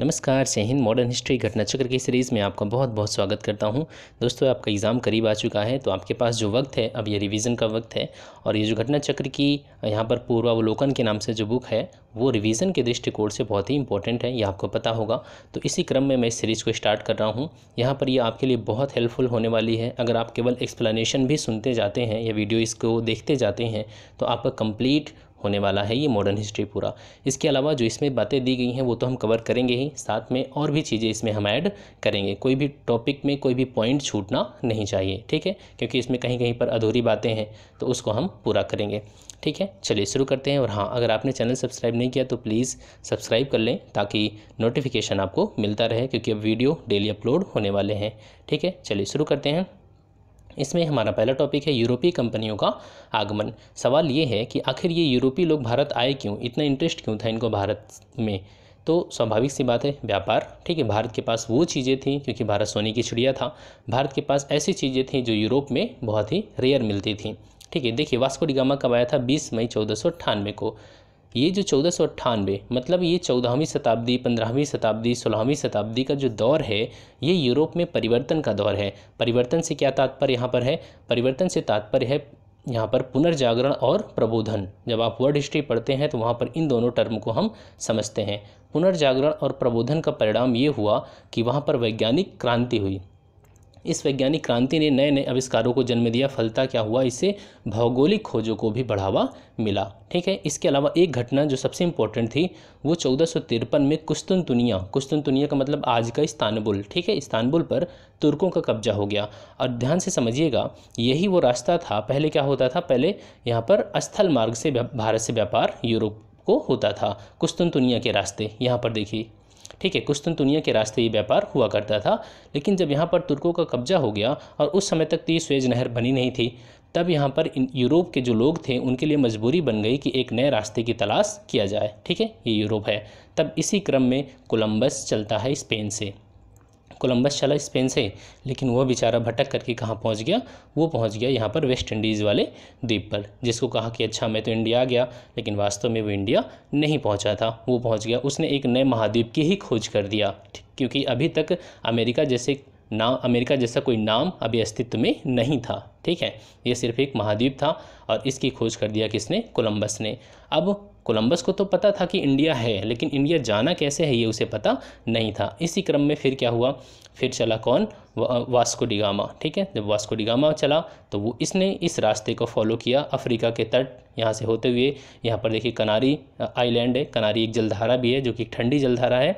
नमस्कार से Hind modern history घटना चक्र की सीरीज़ में आपका बहुत बहुत स्वागत करता हूं दोस्तों आपका एग्ज़ाम करीब आ चुका है तो आपके पास जो वक्त है अब ये रिवीजन का वक्त है और ये जो घटना चक्र की यहाँ पर पूर्वावलोकन के नाम से जो बुक है वो रिवीजन के दृष्टिकोण से बहुत ही इंपॉर्टेंट है ये आपको पता होगा तो इसी क्रम में मैं इस सीरीज़ को स्टार्ट कर रहा हूँ यहाँ पर ये आपके लिए बहुत हेल्पफुल होने वाली है अगर आप केवल एक्सप्लेनेशन भी सुनते जाते हैं या वीडियो इसको देखते जाते हैं तो आपका कंप्लीट होने वाला है ये मॉडर्न हिस्ट्री पूरा इसके अलावा जो इसमें बातें दी गई हैं वो तो हम कवर करेंगे ही साथ में और भी चीज़ें इसमें हम ऐड करेंगे कोई भी टॉपिक में कोई भी पॉइंट छूटना नहीं चाहिए ठीक है क्योंकि इसमें कहीं कहीं पर अधूरी बातें हैं तो उसको हम पूरा करेंगे ठीक है चलिए शुरू करते हैं और हाँ अगर आपने चैनल सब्सक्राइब नहीं किया तो प्लीज़ सब्सक्राइब कर लें ताकि नोटिफिकेशन आपको मिलता रहे क्योंकि अब वीडियो डेली अपलोड होने वाले हैं ठीक है चलिए शुरू करते हैं इसमें हमारा पहला टॉपिक है यूरोपीय कंपनियों का आगमन सवाल ये है कि आखिर ये यूरोपीय लोग भारत आए क्यों इतना इंटरेस्ट क्यों था इनको भारत में तो स्वाभाविक सी बात है व्यापार ठीक है भारत के पास वो चीज़ें थी क्योंकि भारत सोने की चिड़िया था भारत के पास ऐसी चीज़ें थी जो यूरोप में बहुत ही रेयर मिलती थी ठीक है देखिए वास्को डिगामा कब आया था 20 मई चौदह को ये जो चौदह सौ अट्ठानवे मतलब ये चौदहवीं शताब्दी पंद्रहवीं शताब्दी सोलहवीं शताब्दी का जो दौर है ये यूरोप में परिवर्तन का दौर है परिवर्तन से क्या तात्पर्य यहाँ पर है परिवर्तन से तात्पर्य है यहाँ पर पुनर्जागरण और प्रबोधन जब आप वर्ल्ड हिस्ट्री पढ़ते हैं तो वहाँ पर इन दोनों टर्म को हम समझते हैं पुनर्जागरण और प्रबोधन का परिणाम ये हुआ कि वहाँ पर वैज्ञानिक क्रांति हुई इस वैज्ञानिक क्रांति ने नए नए आविष्कारों को जन्म दिया फलता क्या हुआ इससे भौगोलिक खोजों को भी बढ़ावा मिला ठीक है इसके अलावा एक घटना जो सबसे इंपॉर्टेंट थी वो चौदह में कुस्तुन तुनिया कुस्तुन तुनिया का मतलब आज का इस्तानबुल ठीक है इस्तानबुल पर तुर्कों का कब्जा हो गया और ध्यान से समझिएगा यही वो रास्ता था पहले क्या होता था पहले यहाँ पर स्थल मार्ग से भारत से व्यापार यूरोप को होता था कुस्तुन तुनिया के रास्ते यहाँ पर देखिए ठीक है कुस्तनतुनिया के रास्ते ये व्यापार हुआ करता था लेकिन जब यहाँ पर तुर्कों का कब्जा हो गया और उस समय तक तो ये स्वेज नहर बनी नहीं थी तब यहाँ पर यूरोप के जो लोग थे उनके लिए मजबूरी बन गई कि एक नए रास्ते की तलाश किया जाए ठीक है ये यूरोप है तब इसी क्रम में कोलंबस चलता है स्पेन से कोलंबस चला स्पेन से लेकिन वह बेचारा भटक करके कहाँ पहुँच गया वो पहुँच गया यहाँ पर वेस्ट इंडीज़ वाले द्वीप पर जिसको कहा कि अच्छा मैं तो इंडिया आ गया लेकिन वास्तव में वो इंडिया नहीं पहुँचा था वो पहुँच गया उसने एक नए महाद्वीप की ही खोज कर दिया क्योंकि अभी तक अमेरिका जैसे ना अमेरिका जैसा कोई नाम अभी अस्तित्व में नहीं था ठीक है ये सिर्फ एक महाद्वीप था और इसकी खोज कर दिया किसने कोलंबस ने अब कोलंबस को तो पता था कि इंडिया है लेकिन इंडिया जाना कैसे है ये उसे पता नहीं था इसी क्रम में फिर क्या हुआ फिर चला कौन वास्को डिगामा ठीक है जब वास्को डिगामा चला तो वो इसने इस रास्ते को फॉलो किया अफ्रीका के तट यहाँ से होते हुए यहाँ पर देखिए कनारी आइलैंड है कनारी एक जलधारा भी है जो कि ठंडी जलधारा है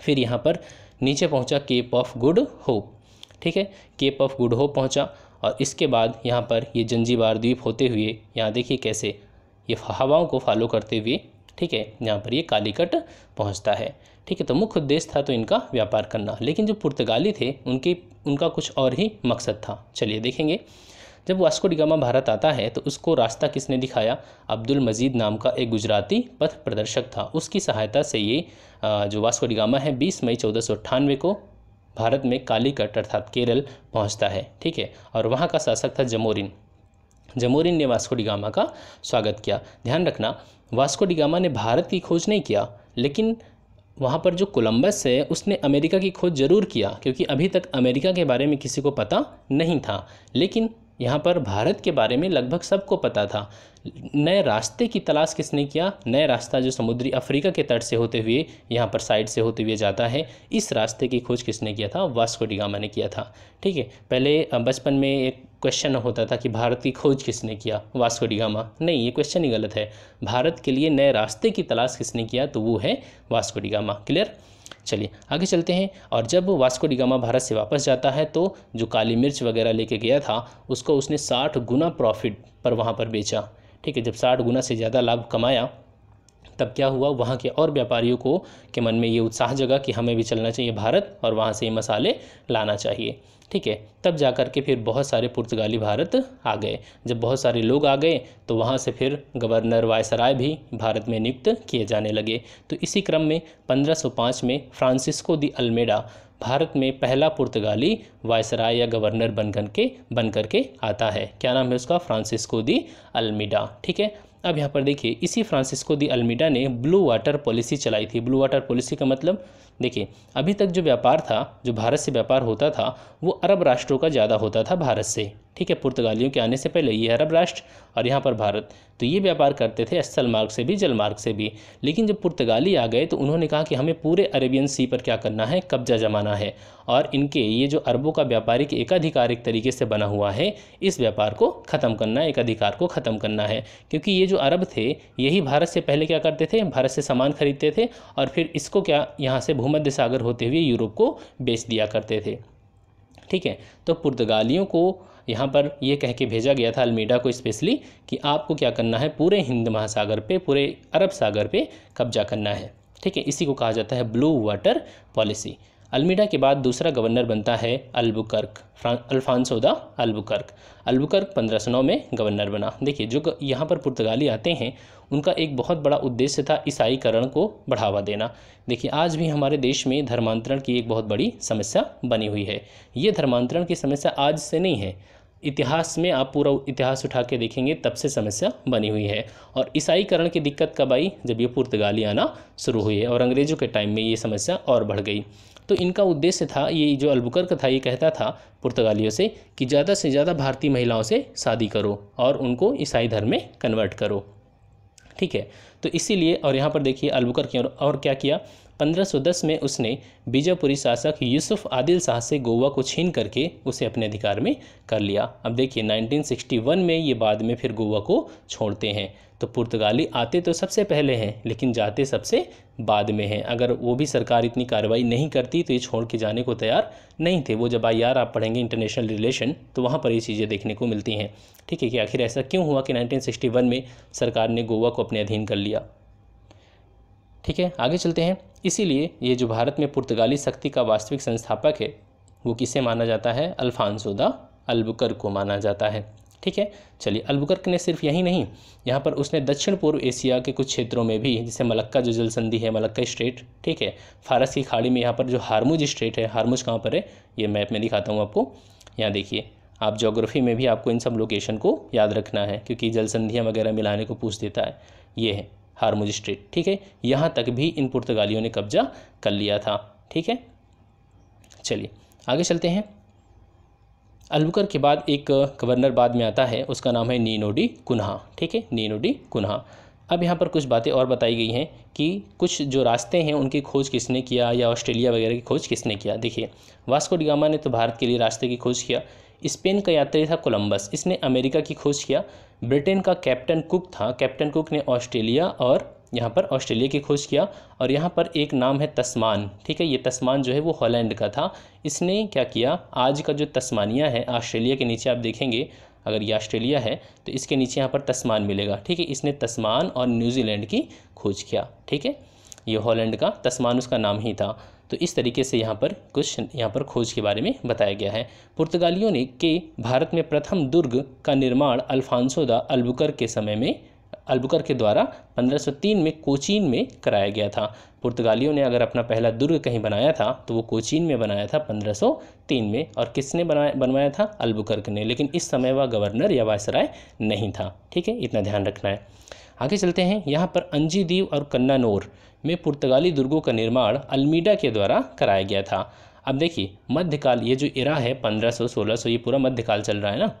फिर यहाँ पर नीचे पहुंचा केप ऑफ गुड होप ठीक है केप ऑफ गुड होप पहुंचा और इसके बाद यहाँ पर ये जंजीबार द्वीप होते हुए यहाँ देखिए कैसे ये हवाओं को फॉलो करते हुए ठीक है यहाँ पर ये कालीकट पहुँचता है ठीक है तो मुख्य उद्देश्य था तो इनका व्यापार करना लेकिन जो पुर्तगाली थे उनकी उनका कुछ और ही मकसद था चलिए देखेंगे जब वास्को डिगामा भारत आता है तो उसको रास्ता किसने दिखाया अब्दुल मजीद नाम का एक गुजराती पथ प्रदर्शक था उसकी सहायता से ये जो वास्को डिगामा है 20 मई चौदह को भारत में कालीकट अर्थात केरल पहुंचता है ठीक है और वहाँ का शासक था जमोरिन जमोरिन ने वास्को डिगामा का स्वागत किया ध्यान रखना वास्को डिगामा ने भारत की खोज नहीं किया लेकिन वहाँ पर जो कोलंबस है उसने अमेरिका की खोज ज़रूर किया क्योंकि अभी तक अमेरिका के बारे में किसी को पता नहीं था लेकिन यहाँ पर भारत के बारे में लगभग सबको पता था नए रास्ते की तलाश किसने किया नया रास्ता जो समुद्री अफ्रीका के तट से होते हुए यहाँ पर साइड से होते हुए जाता है इस रास्ते की खोज किसने किया था वास्को डिगामा ने किया था ठीक है पहले बचपन में एक क्वेश्चन होता था कि भारत की खोज किसने किया वास्को डिगामा नहीं ये क्वेश्चन ही गलत है भारत के लिए नए रास्ते की तलाश किसने किया तो वो है वास्को डिगामा क्लियर चलिए आगे चलते हैं और जब वास्को डिगामा भारत से वापस जाता है तो जो काली मिर्च वगैरह लेके गया था उसको उसने साठ गुना प्रॉफिट पर वहाँ पर बेचा ठीक है जब साठ गुना से ज़्यादा लाभ कमाया तब क्या हुआ वहाँ के और व्यापारियों को के मन में ये उत्साह जगा कि हमें भी चलना चाहिए भारत और वहाँ से ये मसाले लाना चाहिए ठीक है तब जा कर के फिर बहुत सारे पुर्तगाली भारत आ गए जब बहुत सारे लोग आ गए तो वहाँ से फिर गवर्नर वायसराय भी भारत में नियुक्त किए जाने लगे तो इसी क्रम में 1505 में फ्रांसिस्को दी अल्मेडा भारत में पहला पुर्तगाली वायसराय या गवर्नर बनकर के बनकर के आता है क्या नाम है उसका फ्रांसिस्को दी अल्मीडा ठीक है अब यहाँ पर देखिए इसी फ्रांसिस्को दी अल्मीडा ने ब्लू वाटर पॉलिसी चलाई थी ब्लू वाटर पॉलिसी का मतलब देखिए अभी तक जो व्यापार था जो भारत से व्यापार होता था वो अरब राष्ट्रों का ज़्यादा होता था भारत से ठीक है पुर्तगालियों के आने से पहले ये अरब राष्ट्र और यहाँ पर भारत तो ये व्यापार करते थे स्थल मार्ग से भी जल मार्ग से भी लेकिन जब पुर्तगाली आ गए तो उन्होंने कहा कि हमें पूरे अरेबियन सी पर क्या करना है कब्जा जमाना है और इनके ये जो अरबों का व्यापारिक एकाधिकारिक तरीके से बना हुआ है इस व्यापार को ख़त्म करना है एकाधिकार को ख़त्म करना है क्योंकि ये जो अरब थे यही भारत से पहले क्या करते थे भारत से सामान खरीदते थे और फिर इसको क्या यहाँ से भूमध्य सागर होते हुए यूरोप को बेच दिया करते थे ठीक है तो पुर्तगालियों को यहाँ पर यह कह के भेजा गया था अल्मीडा को स्पेशली कि आपको क्या करना है पूरे हिंद महासागर पे पूरे अरब सागर पे कब्जा करना है ठीक है इसी को कहा जाता है ब्लू वाटर पॉलिसी अल्मीडा के बाद दूसरा गवर्नर बनता है Albuquerque Alfonso de Albuquerque Albuquerque पंद्रह सौ नौ में गवर्नर बना देखिए जो यहाँ पर पुर्तगाली आते हैं उनका एक बहुत बड़ा उद्देश्य था ईसाईकरण को बढ़ावा देना देखिए आज भी हमारे देश में धर्मांतरण की एक बहुत बड़ी समस्या बनी हुई है ये धर्मांतरण की समस्या आज से नहीं है इतिहास में आप पूरा इतिहास उठा के देखेंगे तब से समस्या बनी हुई है और ईसाईकरण की दिक्कत कब आई जब ये पुर्तगाली आना शुरू हुई है और अंग्रेज़ों के टाइम में ये समस्या और बढ़ गई तो इनका उद्देश्य था ये जो अल्बुकर्क था ये कहता था पुर्तगालियों से कि ज़्यादा से ज़्यादा भारतीय महिलाओं से शादी करो और उनको ईसाई धर्म में कन्वर्ट करो ठीक है तो इसीलिए और यहाँ पर देखिए अल्बुकर्क और, और क्या किया 1510 में उसने बीजापुरी शासक यूसुफ आदिल शाह से गोवा को छीन करके उसे अपने अधिकार में कर लिया अब देखिए 1961 में ये बाद में फिर गोवा को छोड़ते हैं तो पुर्तगाली आते तो सबसे पहले हैं लेकिन जाते सबसे बाद में हैं अगर वो भी सरकार इतनी कार्रवाई नहीं करती तो ये छोड़ के जाने को तैयार नहीं थे वो जब आई यार आप पढ़ेंगे इंटरनेशनल रिलेशन तो वहाँ पर ये चीज़ें देखने को मिलती हैं ठीक है कि आखिर ऐसा क्यों हुआ कि 1961 में सरकार ने गोवा को अपने अधीन कर लिया ठीक है आगे चलते हैं इसीलिए ये जो भारत में पुर्तगाली शक्ति का वास्तविक संस्थापक है वो किसे माना जाता है अल्फांसो द अल्बुकर को माना जाता है ठीक है चलिए अल्बुकर्क ने सिर्फ यही नहीं यहाँ पर उसने दक्षिण पूर्व एशिया के कुछ क्षेत्रों में भी जैसे मलक्का जो जल संधि है मलक्का स्ट्रेट ठीक है फारस की खाड़ी में यहाँ पर जो हारमुज स्ट्रेट है हारमुज कहाँ पर है ये मैप में दिखाता हूँ आपको यहाँ देखिए आप जोग्राफी में भी आपको इन सब लोकेशन को याद रखना है क्योंकि जल संधियाँ वगैरह मिलाने को पूछ देता है ये है हारमुज स्ट्रीट ठीक है यहाँ तक भी इन पुर्तगालियों ने कब्जा कर लिया था ठीक है चलिए आगे चलते हैं अलबुकर के बाद एक गवर्नर बाद में आता है उसका नाम है नीनोडी कुन्हा ठीक है नीनोडी कुन्हा अब यहाँ पर कुछ बातें और बताई गई हैं कि कुछ जो रास्ते हैं उनकी खोज किसने किया या ऑस्ट्रेलिया वगैरह की खोज किसने किया देखिए वास्को डिगामा ने तो भारत के लिए रास्ते की खोज किया स्पेन का यात्री था कोलंबस इसने अमेरिका की खोज किया ब्रिटेन का कैप्टन कुक था कैप्टन कुक ने ऑस्ट्रेलिया और यहाँ पर ऑस्ट्रेलिया की खोज किया और यहाँ पर एक नाम है तस्मान ठीक है ये तस्मान जो है वो हॉलैंड का था इसने क्या किया आज का जो तस्मानिया है ऑस्ट्रेलिया के नीचे आप देखेंगे अगर ये ऑस्ट्रेलिया है तो इसके नीचे यहाँ पर तस्मान मिलेगा ठीक है इसने तस्मान और न्यूजीलैंड की खोज किया ठीक है ये हॉलैंड का तस्मान उसका नाम ही था तो इस तरीके से यहाँ पर कुछ यहाँ पर खोज के बारे में बताया गया है पुर्तगालियों ने के भारत में प्रथम दुर्ग का निर्माण अल्फांसो द अल्बुकर के समय में अल्बुकर के द्वारा 1503 में कोचीन में कराया गया था पुर्तगालियों ने अगर अपना पहला दुर्ग कहीं बनाया था तो वो कोचीन में बनाया था 1503 में और किसने बनाया बनवाया था अल्बुकर्क ने लेकिन इस समय वह गवर्नर या वायसराय नहीं था ठीक है इतना ध्यान रखना है आगे चलते हैं यहाँ पर अंजी द्वीप और कन्नानोर में पुर्तगाली दुर्गों का निर्माण अल्मीडा के द्वारा कराया गया था अब देखिए मध्यकाल ये जो इरा है 1500 1600 ये पूरा मध्यकाल चल रहा है ना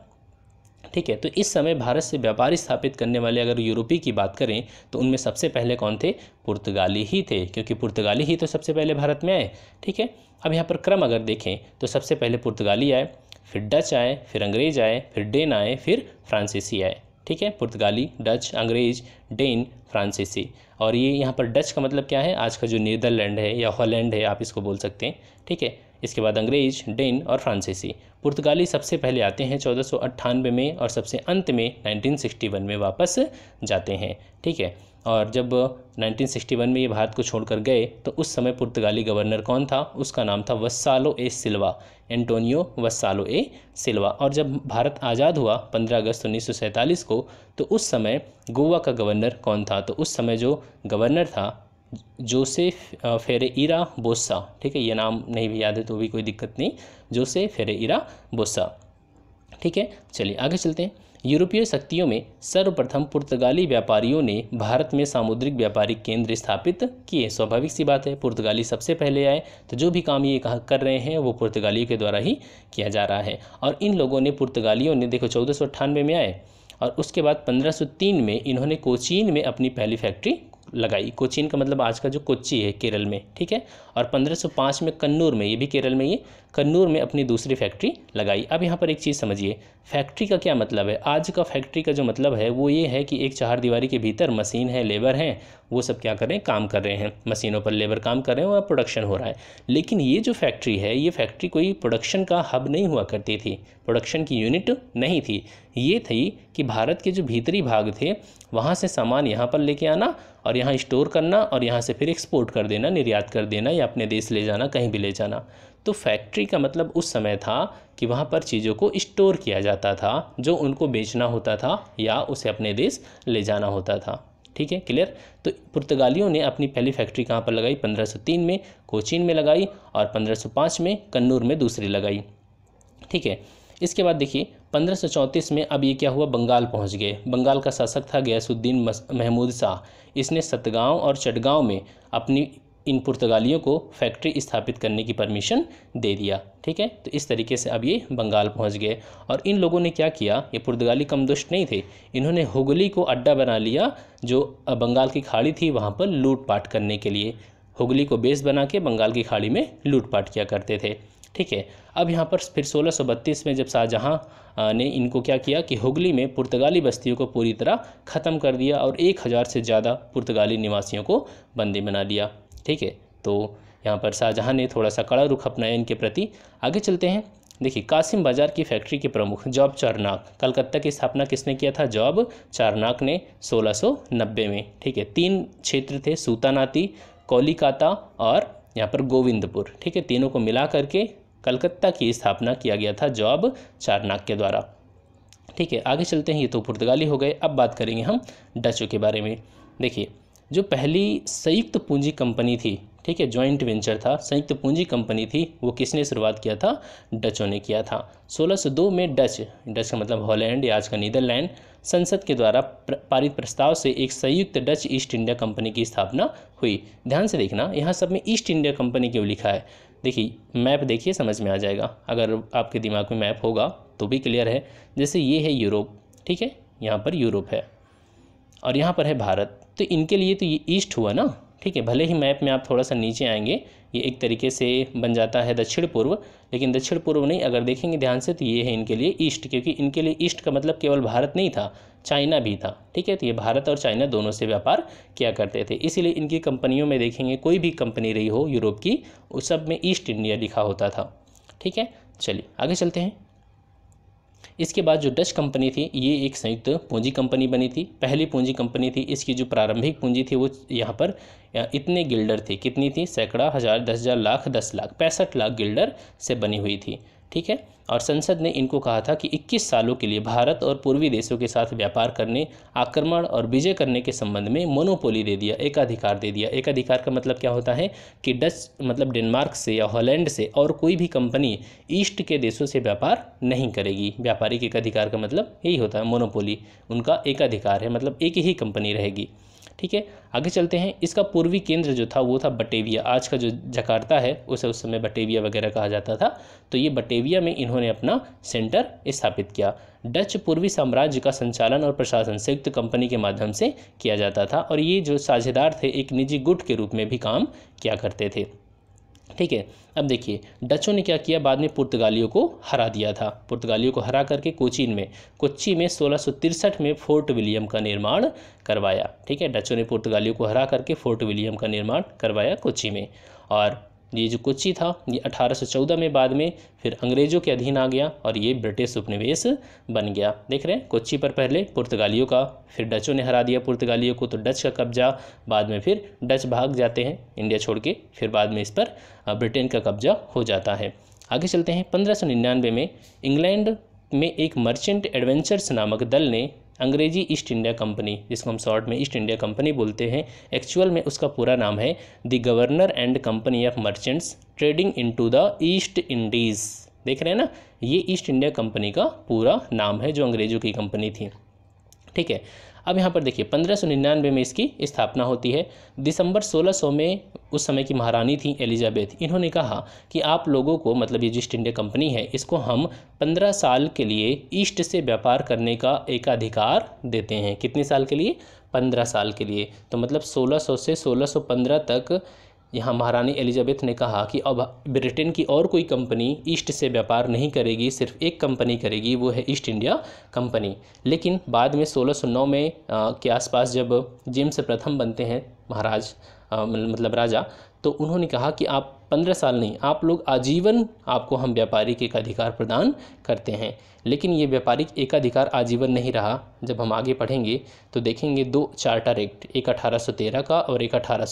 ठीक है तो इस समय भारत से व्यापार स्थापित करने वाले अगर यूरोपीय की बात करें तो उनमें सबसे पहले कौन थे पुर्तगाली ही थे क्योंकि पुर्तगाली ही तो सबसे पहले भारत में आए ठीक है अब यहाँ पर क्रम अगर देखें तो सबसे पहले पुर्तगाली आए फिर डच आए फिर अंग्रेज आए फिर डेन आए फिर फ्रांसीसी आए ठीक है पुर्तगाली डच अंग्रेज डेन फ्रांसीसी और ये यहाँ पर डच का मतलब क्या है आज का जो नीदरलैंड है या हॉलैंड है आप इसको बोल सकते हैं ठीक है इसके बाद अंग्रेज डेन और फ्रांसीसी पुर्तगाली सबसे पहले आते हैं चौदह में और सबसे अंत में 1961 में वापस जाते हैं ठीक है और जब 1961 में ये भारत को छोड़कर गए तो उस समय पुर्तगाली गवर्नर कौन था उसका नाम था वस्सालो ए सिल्वा एंटोनियो वस्सालो ए सिल्वा और जब भारत आज़ाद हुआ 15 अगस्त उन्नीस को तो उस समय गोवा का गवर्नर कौन था तो उस समय जो गवर्नर था जोसेफ इरा बोस्सा ठीक है ये नाम नहीं भी याद है तो भी कोई दिक्कत नहीं जोसे इरा बोस्सा ठीक है चलिए आगे चलते हैं यूरोपीय शक्तियों में सर्वप्रथम पुर्तगाली व्यापारियों ने भारत में सामुद्रिक व्यापारिक केंद्र स्थापित किए स्वाभाविक सी बात है पुर्तगाली सबसे पहले आए तो जो भी काम ये कहा कर रहे हैं वो पुर्तगालियों के द्वारा ही किया जा रहा है और इन लोगों ने पुर्तगालियों ने देखो चौदह में आए और उसके बाद 1503 में इन्होंने कोचीन में अपनी पहली फैक्ट्री लगाई कोचीन का मतलब आज का जो कोच्ची है केरल में ठीक है और 1505 में कन्नूर में ये भी केरल में ये कन्नूर में अपनी दूसरी फैक्ट्री लगाई अब यहाँ पर एक चीज़ समझिए फैक्ट्री का क्या मतलब है आज का फैक्ट्री का जो मतलब है वो ये है कि एक चार दीवारी के भीतर मशीन है लेबर हैं वो सब क्या कर रहे हैं काम कर रहे हैं मशीनों पर लेबर काम कर रहे हैं और प्रोडक्शन हो रहा है लेकिन ये जो फैक्ट्री है ये फैक्ट्री कोई प्रोडक्शन का हब नहीं हुआ करती थी प्रोडक्शन की यूनिट नहीं थी ये थी कि भारत के जो भीतरी भाग थे वहाँ से सामान यहाँ पर लेके आना और यहाँ स्टोर करना और यहाँ से फिर एक्सपोर्ट कर देना निर्यात कर देना या अपने देश ले जाना कहीं भी ले जाना तो फैक्ट्री का मतलब उस समय था कि वहाँ पर चीज़ों को स्टोर किया जाता था जो उनको बेचना होता था या उसे अपने देश ले जाना होता था ठीक है क्लियर तो पुर्तगालियों ने अपनी पहली फैक्ट्री कहाँ पर लगाई 1503 में कोचीन में लगाई और 1505 में कन्नूर में दूसरी लगाई ठीक है इसके बाद देखिए पंद्रह में अब ये क्या हुआ बंगाल पहुँच गए बंगाल का शासक था गयासुद्दीन महमूद शाह इसने सतगांव और चटगांव में अपनी इन पुर्तगालियों को फैक्ट्री स्थापित करने की परमिशन दे दिया ठीक है तो इस तरीके से अब ये बंगाल पहुंच गए और इन लोगों ने क्या किया ये पुर्तगाली कमदुष्ट नहीं थे इन्होंने हुगली को अड्डा बना लिया जो बंगाल की खाड़ी थी वहाँ पर लूटपाट करने के लिए हुगली को बेस बना के बंगाल की खाड़ी में लूटपाट किया करते थे ठीक है अब यहाँ पर फिर सोलह में जब शाहजहाँ ने इनको क्या किया कि हुगली में पुर्तगाली बस्तियों को पूरी तरह ख़त्म कर दिया और 1000 से ज़्यादा पुर्तगाली निवासियों को बंदी बना लिया ठीक है तो यहाँ पर शाहजहाँ ने थोड़ा सा कड़ा रुख अपनाया इनके प्रति आगे चलते हैं देखिए कासिम बाजार की फैक्ट्री के प्रमुख जॉब चारनाक कलकत्ता की स्थापना किसने किया था जॉब चारनाक ने 1690 में ठीक है तीन क्षेत्र थे सूतानाती कोलिकाता और यहाँ पर गोविंदपुर ठीक है तीनों को मिला करके कलकत्ता की स्थापना किया गया था जॉब चारनाक के द्वारा ठीक है आगे चलते हैं ये तो पुर्तगाली हो गए अब बात करेंगे हम डचों के बारे में देखिए जो पहली संयुक्त पूंजी कंपनी थी ठीक है जॉइंट वेंचर था संयुक्त पूंजी कंपनी थी वो किसने शुरुआत किया था डचों ने किया था 1602 में डच डच का मतलब हॉलैंड या आज का नीदरलैंड संसद के द्वारा पारित प्रस्ताव से एक संयुक्त डच ईस्ट इंडिया कंपनी की स्थापना हुई ध्यान से देखना यहाँ सब में ईस्ट इंडिया कंपनी क्यों लिखा है देखिए मैप देखिए समझ में आ जाएगा अगर आपके दिमाग में मैप होगा तो भी क्लियर है जैसे ये है यूरोप ठीक है यहाँ पर यूरोप है और यहाँ पर है भारत तो इनके लिए तो ये ईस्ट हुआ ना ठीक है भले ही मैप में आप थोड़ा सा नीचे आएंगे ये एक तरीके से बन जाता है दक्षिण पूर्व लेकिन दक्षिण पूर्व नहीं अगर देखेंगे ध्यान से तो ये है इनके लिए ईस्ट क्योंकि इनके लिए ईस्ट का मतलब केवल भारत नहीं था चाइना भी था ठीक है तो ये भारत और चाइना दोनों से व्यापार किया करते थे इसीलिए इनकी कंपनियों में देखेंगे कोई भी कंपनी रही हो यूरोप की उस सब में ईस्ट इंडिया लिखा होता था ठीक है चलिए आगे चलते हैं इसके बाद जो डच कंपनी थी ये एक संयुक्त पूंजी कंपनी बनी थी पहली पूंजी कंपनी थी इसकी जो प्रारंभिक पूंजी थी वो यहाँ पर इतने गिल्डर थे कितनी थी सैकड़ा हज़ार दस हज़ार लाख दस लाख पैंसठ लाख गिल्डर से बनी हुई थी ठीक है और संसद ने इनको कहा था कि 21 सालों के लिए भारत और पूर्वी देशों के साथ व्यापार करने आक्रमण और विजय करने के संबंध में मोनोपोली दे दिया एकाधिकार दे दिया एकाधिकार का मतलब क्या होता है कि डच मतलब डेनमार्क से या हॉलैंड से और कोई भी कंपनी ईस्ट के देशों से व्यापार नहीं करेगी व्यापारिक एकाधिकार का मतलब यही होता है मोनोपोली उनका एकाधिकार है मतलब एक ही कंपनी रहेगी ठीक है आगे चलते हैं इसका पूर्वी केंद्र जो था वो था बटेविया आज का जो जकार्ता है उसे उस समय बटेविया वगैरह कहा जाता था तो ये बटेविया में इन्होंने अपना सेंटर स्थापित किया डच पूर्वी साम्राज्य का संचालन और प्रशासन संयुक्त कंपनी के माध्यम से किया जाता था और ये जो साझेदार थे एक निजी गुट के रूप में भी काम किया करते थे ठीक है अब देखिए डचों ने क्या किया बाद में पुर्तगालियों को हरा दिया था पुर्तगालियों को हरा करके कोचीन में कोच्ची में सोलह में फोर्ट विलियम का निर्माण करवाया ठीक है डचों ने पुर्तगालियों को हरा करके फोर्ट विलियम का निर्माण करवाया कोची में और ये जो कोच्चि था ये 1814 में बाद में फिर अंग्रेज़ों के अधीन आ गया और ये ब्रिटिश उपनिवेश बन गया देख रहे हैं कोच्चि पर पहले पुर्तगालियों का फिर डचों ने हरा दिया पुर्तगालियों को तो डच का कब्जा बाद में फिर डच भाग जाते हैं इंडिया छोड़ के फिर बाद में इस पर ब्रिटेन का कब्जा हो जाता है आगे चलते हैं पंद्रह में इंग्लैंड में एक मर्चेंट एडवेंचर्स नामक दल ने अंग्रेजी ईस्ट इंडिया कंपनी जिसको हम शॉर्ट में ईस्ट इंडिया कंपनी बोलते हैं एक्चुअल में उसका पूरा नाम है the Governor and Company of Merchants Trading to the East Indies देख रहे हैं ना ये ईस्ट इंडिया कंपनी का पूरा नाम है जो अंग्रेज़ों की कंपनी थी ठीक है अब यहाँ पर देखिए पंद्रह में इसकी स्थापना होती है दिसंबर 1600 में उस समय की महारानी थी एलिजाबेथ इन्होंने कहा कि आप लोगों को मतलब ये ईस्ट इंडिया कंपनी है इसको हम 15 साल के लिए ईस्ट से व्यापार करने का एक अधिकार देते हैं कितने साल के लिए 15 साल के लिए तो मतलब 1600 से 1615 तक यहाँ महारानी एलिजाबेथ ने कहा कि अब ब्रिटेन की और कोई कंपनी ईस्ट से व्यापार नहीं करेगी सिर्फ एक कंपनी करेगी वो है ईस्ट इंडिया कंपनी लेकिन बाद में 1609 में आ, के आसपास जब जेम्स प्रथम बनते हैं महाराज आ, मतलब राजा तो उन्होंने कहा कि आप पंद्रह साल नहीं आप लोग आजीवन आपको हम व्यापारिक एकाधिकार प्रदान करते हैं लेकिन ये व्यापारिक एकाधिकार आजीवन नहीं रहा जब हम आगे पढ़ेंगे तो देखेंगे दो चार्टर एक्ट एक अठारह का और एक अठारह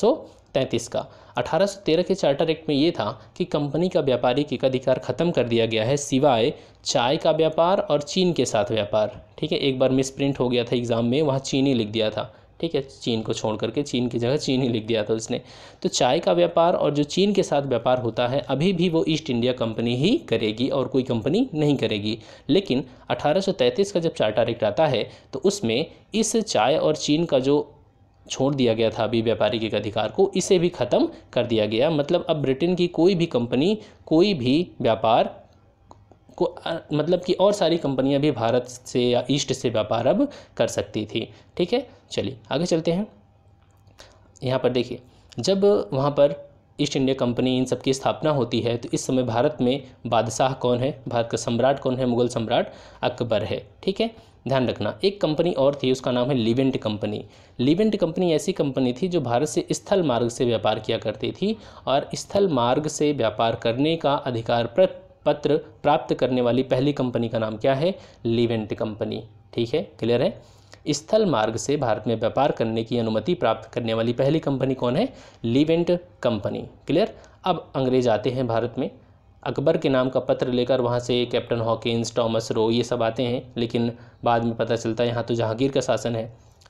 तैंतीस का 1813 के चार्टर एक्ट में ये था कि कंपनी का व्यापारिक एक अधिकार खत्म कर दिया गया है सिवाय चाय का व्यापार और चीन के साथ व्यापार ठीक है एक बार मिसप्रिंट हो गया था एग्ज़ाम में वहाँ चीनी लिख दिया था ठीक है चीन को छोड़ करके चीन की जगह चीन ही लिख दिया था उसने तो चाय का व्यापार और जो चीन के साथ व्यापार होता है अभी भी वो ईस्ट इंडिया कंपनी ही करेगी और कोई कंपनी नहीं करेगी लेकिन 1833 का जब चार्टर एक्ट आता है तो उसमें इस चाय और चीन का जो छोड़ दिया गया था अभी व्यापारी के अधिकार को इसे भी ख़त्म कर दिया गया मतलब अब ब्रिटेन की कोई भी कंपनी कोई भी व्यापार को मतलब कि और सारी कंपनियां भी भारत से या ईस्ट से व्यापार अब कर सकती थी ठीक है चलिए आगे चलते हैं यहाँ पर देखिए जब वहाँ पर ईस्ट इंडिया कंपनी इन सब की स्थापना होती है तो इस समय भारत में बादशाह कौन है भारत का सम्राट कौन है मुगल सम्राट अकबर है ठीक है ध्यान रखना एक कंपनी और थी उसका नाम है लिवेंट कंपनी लिवेंट कंपनी ऐसी कंपनी थी जो भारत से स्थल मार्ग से व्यापार किया करती थी और स्थल मार्ग से व्यापार करने का अधिकार पत्र प्राप्त करने वाली पहली कंपनी का नाम क्या है लिवेंट कंपनी ठीक है क्लियर है स्थल मार्ग से भारत में व्यापार करने की अनुमति प्राप्त करने वाली पहली कंपनी कौन है लिवेंट कंपनी क्लियर अब अंग्रेज आते हैं भारत में अकबर के नाम का पत्र लेकर वहाँ से कैप्टन हॉकिंस टॉमस रो ये सब आते हैं लेकिन बाद में पता चलता है यहाँ तो जहांगीर का शासन है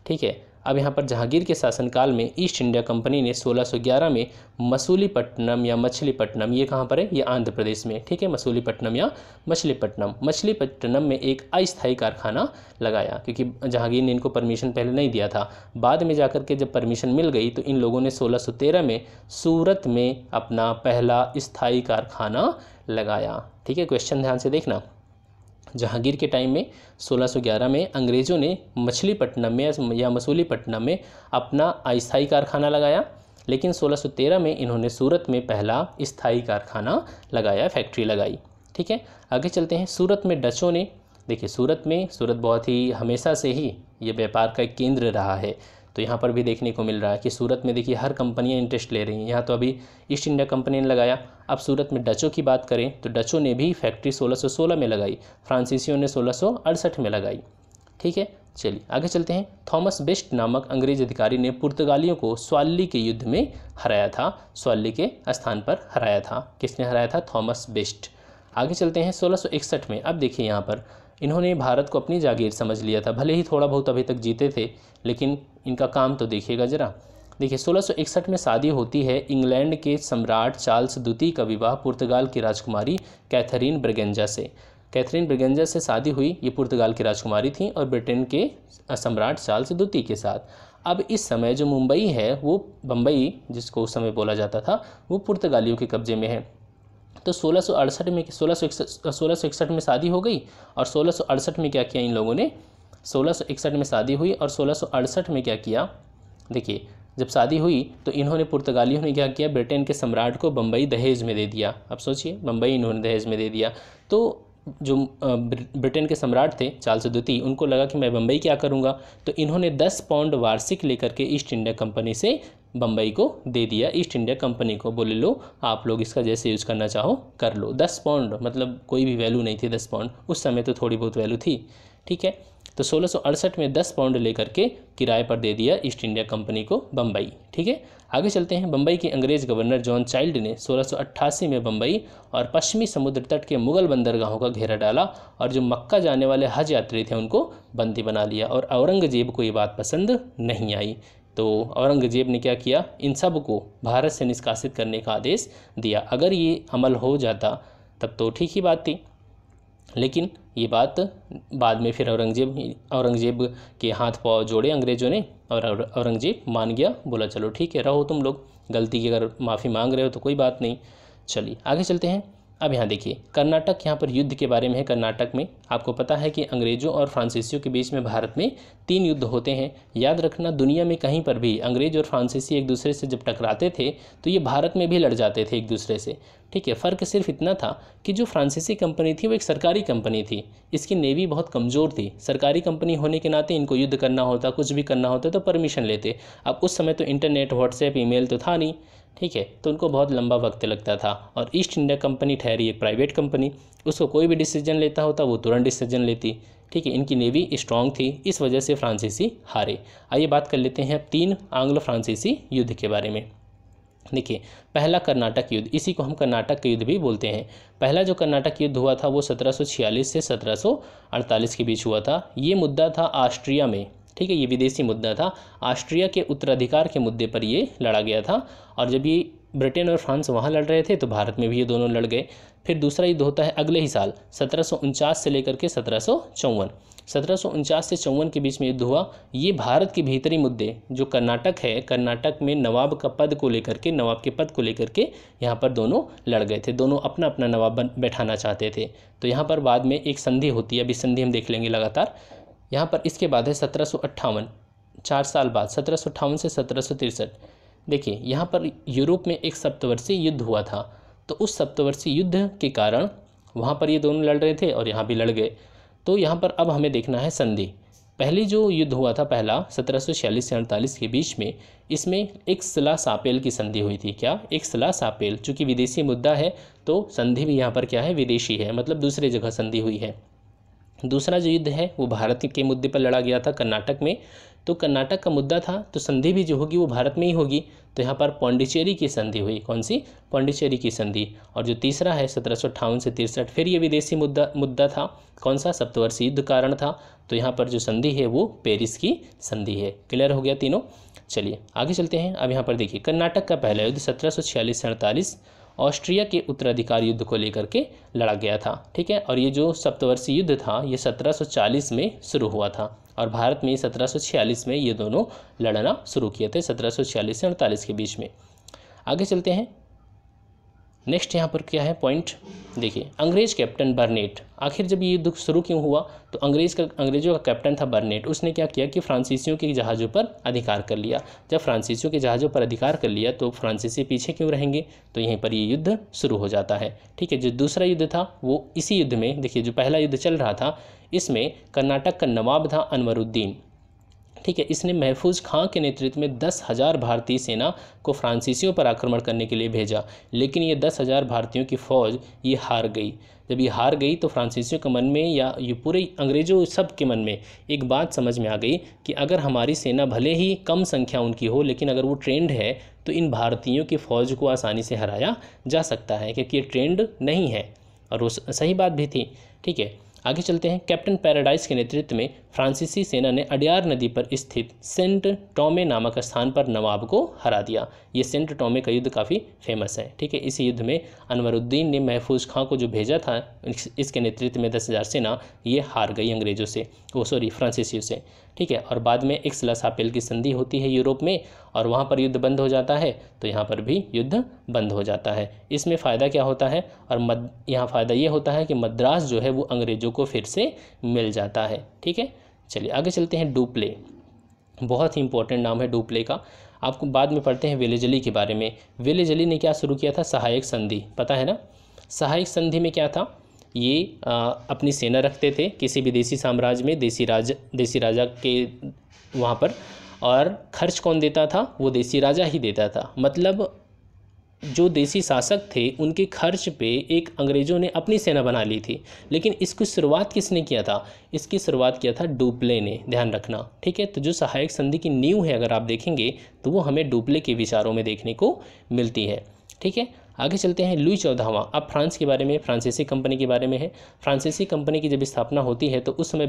ठीक है अब यहाँ पर जहांगीर के शासनकाल में ईस्ट इंडिया कंपनी ने 1611 में मसूलीपट्टनम या मछलीपट्टनम ये कहाँ पर है ये आंध्र प्रदेश में ठीक है मसूलीपट्टनम या मछलीपट्टनम मछलीपट्टनम में एक अस्थायी कारखाना लगाया क्योंकि जहांगीर ने इनको परमिशन पहले नहीं दिया था बाद में जाकर के जब परमिशन मिल गई तो इन लोगों ने सोलह में सूरत में अपना पहला स्थायी कारखाना लगाया ठीक है क्वेश्चन ध्यान से देखना जहांगीर के टाइम में 1611 में अंग्रेज़ों ने मछलीपट्टनम में या मसूलीपट्टनम में अपना अस्थाई कारखाना लगाया लेकिन 1613 में इन्होंने सूरत में पहला स्थाई कारखाना लगाया फैक्ट्री लगाई ठीक है आगे चलते हैं सूरत में डचों ने देखिए सूरत में सूरत बहुत ही हमेशा से ही ये व्यापार का एक केंद्र रहा है तो यहाँ पर भी देखने को मिल रहा है कि सूरत में देखिए हर कंपनियाँ इंटरेस्ट ले रही हैं यहाँ तो अभी ईस्ट इंडिया कंपनी ने लगाया अब सूरत में डचों की बात करें तो डचों ने भी फैक्ट्री सोलह में लगाई फ्रांसीसियों ने सोलह में लगाई ठीक है चलिए आगे चलते हैं थॉमस बेस्ट नामक अंग्रेज अधिकारी ने पुर्तगालियों को स्वाली के युद्ध में हराया था स्वाली के स्थान पर हराया था किसने हराया था थॉमस बेस्ट आगे चलते हैं 1661 में अब देखिए यहाँ पर इन्होंने भारत को अपनी जागीर समझ लिया था भले ही थोड़ा बहुत अभी तक जीते थे लेकिन इनका काम तो देखिएगा ज़रा देखिए 1661 में शादी होती है इंग्लैंड के सम्राट चार्ल्स द्वितीय का विवाह पुर्तगाल की राजकुमारी कैथरीन ब्रगेंजा से कैथरीन ब्रगेंजा से शादी हुई ये पुर्तगाल की राजकुमारी थी और ब्रिटेन के सम्राट चार्ल्स द्वितीय के साथ अब इस समय जो मुंबई है वो बम्बई जिसको उस समय बोला जाता था वो पुर्तगालियों के कब्जे में है तो सोलह में सोलह सोलह में शादी हो गई और सोलह में क्या किया इन लोगों ने सोलह में शादी हुई और सोलह में क्या किया देखिए जब शादी हुई तो इन्होंने पुर्तगालियों ने क्या किया ब्रिटेन के सम्राट को बम्बई दहेज में दे दिया अब सोचिए बम्बई इन्होंने दहेज में दे दिया तो जो ब्रिटेन के सम्राट थे चार्ल्स द्वितीय उनको लगा कि मैं बम्बई क्या करूँगा तो इन्होंने दस पाउंड वार्षिक लेकर के ईस्ट इंडिया कंपनी से बम्बई को दे दिया ईस्ट इंडिया कंपनी को बोले लो आप लोग इसका जैसे यूज़ करना चाहो कर लो दस पाउंड मतलब कोई भी वैल्यू नहीं थी दस पाउंड उस समय तो थोड़ी बहुत वैल्यू थी ठीक है तो सोलह में दस पाउंड लेकर के किराए पर दे दिया ईस्ट इंडिया कंपनी को बम्बई ठीक है आगे चलते हैं बम्बई के अंग्रेज़ गवर्नर जॉन चाइल्ड ने सोलह में बम्बई और पश्चिमी समुद्र तट के मुगल बंदरगाहों का घेरा डाला और जो मक्का जाने वाले हज यात्री थे उनको बंदी बना लिया और औरंगजेब को ये बात पसंद नहीं आई तो औरंगजेब ने क्या किया इन सब को भारत से निष्कासित करने का आदेश दिया अगर ये अमल हो जाता तब तो ठीक ही बात थी लेकिन ये बात बाद में फिर औरंगजेब औरंगजेब के हाथ पाँव जोड़े अंग्रेज़ों ने और औरंगजेब मान गया बोला चलो ठीक है रहो तुम लोग गलती की अगर माफ़ी मांग रहे हो तो कोई बात नहीं चलिए आगे चलते हैं अब यहाँ देखिए कर्नाटक यहाँ पर युद्ध के बारे में है कर्नाटक में आपको पता है कि अंग्रेज़ों और फ्रांसीसियों के बीच में भारत में तीन युद्ध होते हैं याद रखना दुनिया में कहीं पर भी अंग्रेज़ और फ्रांसीसी एक दूसरे से जब टकराते थे तो ये भारत में भी लड़ जाते थे एक दूसरे से ठीक है फ़र्क सिर्फ इतना था कि जो फ्रांसीसी कंपनी थी वो एक सरकारी कंपनी थी इसकी नेवी बहुत कमज़ोर थी सरकारी कंपनी होने के नाते इनको युद्ध करना होता कुछ भी करना होता तो परमिशन लेते अब उस समय तो इंटरनेट व्हाट्सएप ई तो था नहीं ठीक है तो उनको बहुत लंबा वक्त लगता था और ईस्ट इंडिया कंपनी ठहरी है प्राइवेट कंपनी उसको कोई भी डिसीजन लेता होता वो तुरंत डिसीजन लेती ठीक है इनकी नेवी स्ट्रांग थी इस वजह से फ्रांसीसी हारे आइए बात कर लेते हैं अब तीन आंग्लो फ्रांसीसी युद्ध के बारे में देखिए पहला कर्नाटक युद्ध इसी को हम कर्नाटक युद्ध भी बोलते हैं पहला जो कर्नाटक युद्ध हुआ था वो 1746 से 1748 के बीच हुआ था ये मुद्दा था ऑस्ट्रिया में ठीक है ये विदेशी मुद्दा था ऑस्ट्रिया के उत्तराधिकार के मुद्दे पर ये लड़ा गया था और जब ये ब्रिटेन और फ्रांस वहाँ लड़ रहे थे तो भारत में भी ये दोनों लड़ गए फिर दूसरा युद्ध होता है अगले ही साल सत्रह से लेकर के सत्रह सत्रह से चौवन के बीच में युद्ध हुआ ये भारत के भीतरी मुद्दे जो कर्नाटक है कर्नाटक में नवाब का पद को लेकर के नवाब के पद को लेकर के यहाँ पर दोनों लड़ गए थे दोनों अपना अपना नवाब बैठाना चाहते थे तो यहाँ पर बाद में एक संधि होती है अभी संधि हम देख लेंगे लगातार यहाँ पर इसके बाद है सत्रह सौ अट्ठावन चार साल बाद सत्रह सौ अट्ठावन से सत्रह सौ तिरसठ देखिए यहाँ पर यूरोप में एक सप्तवर्षीय युद्ध हुआ था तो उस सप्तवर्षीय युद्ध के कारण वहाँ पर ये दोनों लड़ रहे थे और यहाँ भी लड़ गए तो यहाँ पर अब हमें देखना है संधि पहले जो युद्ध हुआ था पहला सत्रह सौ छियालीस से अड़तालीस के बीच में इसमें एक सलाह सापेल की संधि हुई थी क्या एक सलाह सापेल चूँकि विदेशी मुद्दा है तो संधि भी यहाँ पर क्या है विदेशी है मतलब दूसरे जगह संधि हुई है दूसरा जो युद्ध है वो भारत के मुद्दे पर लड़ा गया था कर्नाटक में तो कर्नाटक का मुद्दा था तो संधि भी जो होगी वो भारत में ही होगी तो यहाँ पर पौंडिचेरी की संधि हुई कौन सी पौंडिचेरी की संधि और जो तीसरा है सत्रह से तिरसठ फिर ये विदेशी मुद्दा मुद्दा था कौन सा सप्तवर्षी युद्ध कारण था तो यहाँ पर जो संधि है वो पेरिस की संधि है क्लियर हो गया तीनों चलिए आगे चलते हैं अब यहाँ पर देखिए कर्नाटक का पहला युद्ध सत्रह सौ ऑस्ट्रिया के उत्तराधिकार युद्ध को लेकर के लड़ा गया था ठीक है और ये जो सप्तवर्षीय युद्ध था ये 1740 में शुरू हुआ था और भारत में 1746 में ये दोनों लड़ना शुरू किए थे 1746 से अड़तालीस के बीच में आगे चलते हैं नेक्स्ट यहाँ पर क्या है पॉइंट देखिए अंग्रेज कैप्टन बर्नेट आखिर जब ये युद्ध शुरू क्यों हुआ तो अंग्रेज का अंग्रेजों का कैप्टन था बर्नेट उसने क्या किया कि फ्रांसीसियों के जहाज़ों पर अधिकार कर लिया जब फ्रांसीसियों के जहाज़ों पर अधिकार कर लिया तो फ्रांसीसी पीछे क्यों रहेंगे तो यहीं पर ये युद्ध शुरू हो जाता है ठीक है जो दूसरा युद्ध था वो इसी युद्ध में देखिए जो पहला युद्ध चल रहा था इसमें कर्नाटक का नवाब था अनवरुद्दीन ठीक है इसने महफूज खां के नेतृत्व में दस हज़ार भारतीय सेना को फ्रांसीसियों पर आक्रमण करने के लिए भेजा लेकिन ये दस हज़ार भारतीयों की फ़ौज ये हार गई जब ये हार गई तो फ्रांसीसियों के मन में या ये पूरे अंग्रेज़ों सब के मन में एक बात समझ में आ गई कि अगर हमारी सेना भले ही कम संख्या उनकी हो लेकिन अगर वो ट्रेंड है तो इन भारतीयों की फ़ौज को आसानी से हराया जा सकता है क्योंकि ये ट्रेंड नहीं है और वो सही बात भी थी ठीक है आगे चलते हैं कैप्टन पैराडाइज के नेतृत्व में फ्रांसीसी सेना ने अडियार नदी पर स्थित सेंट टॉमे नामक स्थान पर नवाब को हरा दिया ये सेंट टोमे का युद्ध काफ़ी फेमस है ठीक है इसी युद्ध में अनवरुद्दीन ने महफूज खां को जो भेजा था इसके नेतृत्व में दस हज़ार सेना ये हार गई अंग्रेज़ों से वो सॉरी फ्रांसीसी से ठीक है और बाद में एक सलासापेल की संधि होती है यूरोप में और वहाँ पर युद्ध बंद हो जाता है तो यहाँ पर भी युद्ध बंद हो जाता है इसमें फ़ायदा क्या होता है और मद यहाँ फ़ायदा ये होता है कि मद्रास जो है वो अंग्रेज़ों को फिर से मिल जाता है ठीक है चलिए आगे चलते हैं डुप्ले बहुत ही इंपॉर्टेंट नाम है डुप्ले का आपको बाद में पढ़ते हैं वेलेजली के बारे में वेलेजली ने क्या शुरू किया था सहायक संधि पता है ना सहायक संधि में क्या था ये आ, अपनी सेना रखते थे किसी भी देसी साम्राज्य में देसी राज देसी राजा के वहाँ पर और खर्च कौन देता था वो देसी राजा ही देता था मतलब जो देसी शासक थे उनके खर्च पे एक अंग्रेज़ों ने अपनी सेना बना ली थी लेकिन इसकी शुरुआत किसने किया था इसकी शुरुआत किया था डुबले ने ध्यान रखना ठीक है तो जो सहायक संधि की नींव है अगर आप देखेंगे तो वो हमें डुबले के विचारों में देखने को मिलती है ठीक है आगे चलते हैं लुई चौदहवा अब फ्रांस के बारे में फ्रांसीसी कंपनी के बारे में है फ्रांसीसी कंपनी की जब स्थापना होती है तो उस समय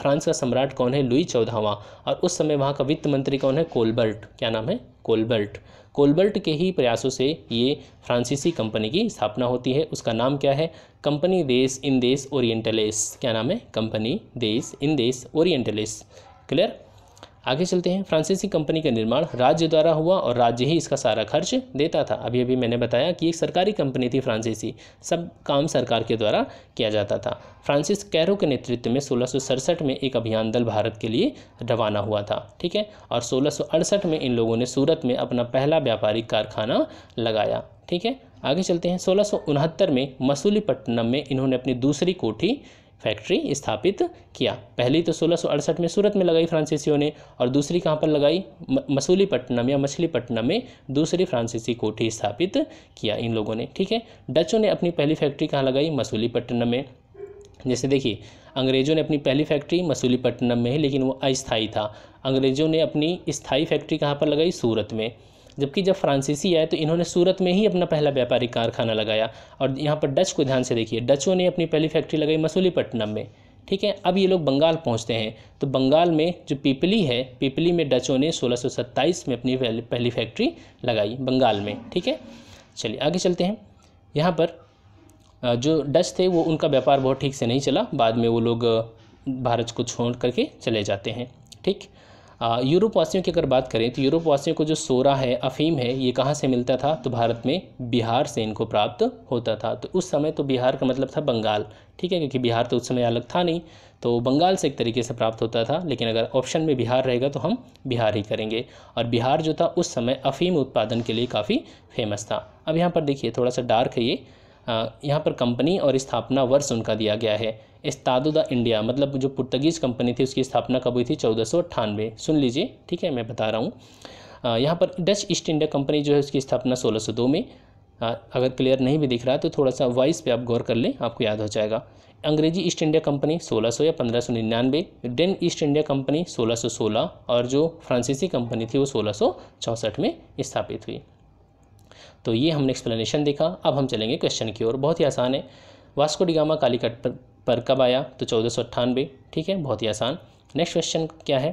फ्रांस का सम्राट कौन है लुई चौदहवा और उस समय वहाँ का वित्त मंत्री कौन है कोलबर्ट क्या नाम है कोलबर्ट कोलबर्ट के ही प्रयासों से ये फ्रांसीसी कंपनी की स्थापना होती है उसका नाम क्या है कंपनी देश इन देश ओरिएंटलेस क्या नाम है कंपनी देश इन देश ओरिएंटलेस क्लियर आगे चलते हैं फ्रांसीसी कंपनी का निर्माण राज्य द्वारा हुआ और राज्य ही इसका सारा खर्च देता था अभी अभी मैंने बताया कि एक सरकारी कंपनी थी फ्रांसीसी सब काम सरकार के द्वारा किया जाता था फ्रांसिस कैरो के नेतृत्व में सोलह में एक अभियान दल भारत के लिए रवाना हुआ था ठीक है और सोलह में इन लोगों ने सूरत में अपना पहला व्यापारिक कारखाना लगाया ठीक है आगे चलते हैं सोलह में मसूलीपट्टनम में इन्होंने अपनी दूसरी कोठी फैक्ट्री स्थापित किया पहली तो सोलह में सूरत में लगाई फ्रांसीसियों ने और दूसरी कहाँ पर लगाई मसूलीपट्टनम या मछलीपट्टनम में दूसरी फ्रांसीसी कोठी स्थापित किया इन लोगों ने ठीक है डचों ने अपनी पहली फैक्ट्री कहाँ लगाई मसूलीपट्टनम में जैसे देखिए अंग्रेज़ों ने अपनी पहली फैक्ट्री मसूलीपट्टनम में है लेकिन वो अस्थाई था अंग्रेज़ों ने अपनी स्थाई फैक्ट्री कहाँ पर लगाई सूरत में जबकि जब फ्रांसीसी आए तो इन्होंने सूरत में ही अपना पहला व्यापारिक कारखाना लगाया और यहाँ पर डच को ध्यान से देखिए डचों ने अपनी पहली फैक्ट्री लगाई मसूलीपट्टनम में ठीक है अब ये लोग बंगाल पहुँचते हैं तो बंगाल में जो पीपली है पीपली में डचों ने सोलह में अपनी पहली फैक्ट्री लगाई बंगाल में ठीक है चलिए आगे चलते हैं यहाँ पर जो डच थे वो उनका व्यापार बहुत ठीक से नहीं चला बाद में वो लोग भारत को छोड़ करके चले जाते हैं ठीक यूरोप वासियों की अगर बात करें तो यूरोप वासियों को जो सोरा है अफीम है ये कहाँ से मिलता था तो भारत में बिहार से इनको प्राप्त होता था तो उस समय तो बिहार का मतलब था बंगाल ठीक है क्योंकि बिहार तो उस समय अलग था नहीं तो बंगाल से एक तरीके से प्राप्त होता था लेकिन अगर ऑप्शन में बिहार रहेगा तो हम बिहार ही करेंगे और बिहार जो था उस समय अफीम उत्पादन के लिए काफ़ी फेमस था अब यहाँ पर देखिए थोड़ा सा डार्क है ये यहाँ पर कंपनी और स्थापना वर्ष उनका दिया गया है एस्तादो द इंडिया मतलब जो पुर्तगीज़ कंपनी थी उसकी स्थापना कब हुई थी चौदह सुन लीजिए ठीक है मैं बता रहा हूँ यहाँ पर डच ईस्ट इंडिया कंपनी जो है उसकी स्थापना 1602 में आ, अगर क्लियर नहीं भी दिख रहा है तो थोड़ा सा वॉइस पे आप गौर कर लें आपको याद हो जाएगा अंग्रेजी ईस्ट इंडिया कंपनी 1600 या पंद्रह सौ निन्यानवे डेन ईस्ट इंडिया कंपनी 1616 और जो फ्रांसीसी कंपनी थी वो 1664 में स्थापित हुई तो ये हमने एक्सप्लेनेशन देखा अब हम चलेंगे क्वेश्चन की ओर बहुत ही आसान है वास्को डिगामा कालीकट पर पर कब आया तो चौदह ठीक है बहुत ही आसान नेक्स्ट क्वेश्चन क्या है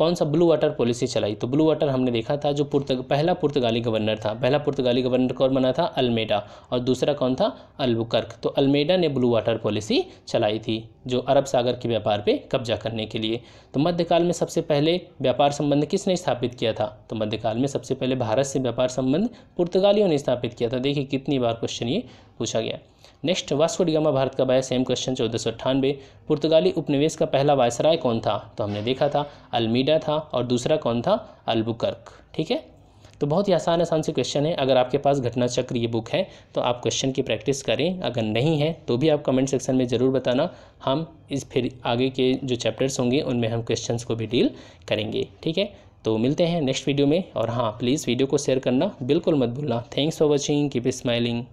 कौन सा ब्लू वाटर पॉलिसी चलाई तो ब्लू वाटर हमने देखा था जो पुर्त पहला पुर्तगाली गवर्नर था पहला पुर्तगाली गवर्नर कौन बना था अल्मेडा और दूसरा कौन था अल्बुकर्क तो अल्मेडा ने ब्लू वाटर पॉलिसी चलाई थी जो अरब सागर के व्यापार पे कब्जा करने के लिए तो मध्यकाल में सबसे पहले व्यापार संबंध किसने स्थापित किया था तो मध्यकाल में सबसे पहले भारत से व्यापार संबंध पुर्तगालियों ने स्थापित किया था देखिए कितनी बार क्वेश्चन ये पूछा गया नेक्स्ट डिगामा भारत का बाया सेम क्वेश्चन चौदह सौ अट्ठानवे पुर्तगाली उपनिवेश का पहला वायसराय कौन था तो हमने देखा था अल्मीडा था और दूसरा कौन था अल्बुकर्क ठीक है तो बहुत ही आसान आसान से क्वेश्चन है अगर आपके पास घटना चक्र ये बुक है तो आप क्वेश्चन की प्रैक्टिस करें अगर नहीं है तो भी आप कमेंट सेक्शन में ज़रूर बताना हम इस फिर आगे के जो चैप्टर्स होंगे उनमें हम क्वेश्चंस को भी डील करेंगे ठीक है तो मिलते हैं नेक्स्ट वीडियो में और हाँ प्लीज़ वीडियो को शेयर करना बिल्कुल मत भूलना thanks for watching keep smiling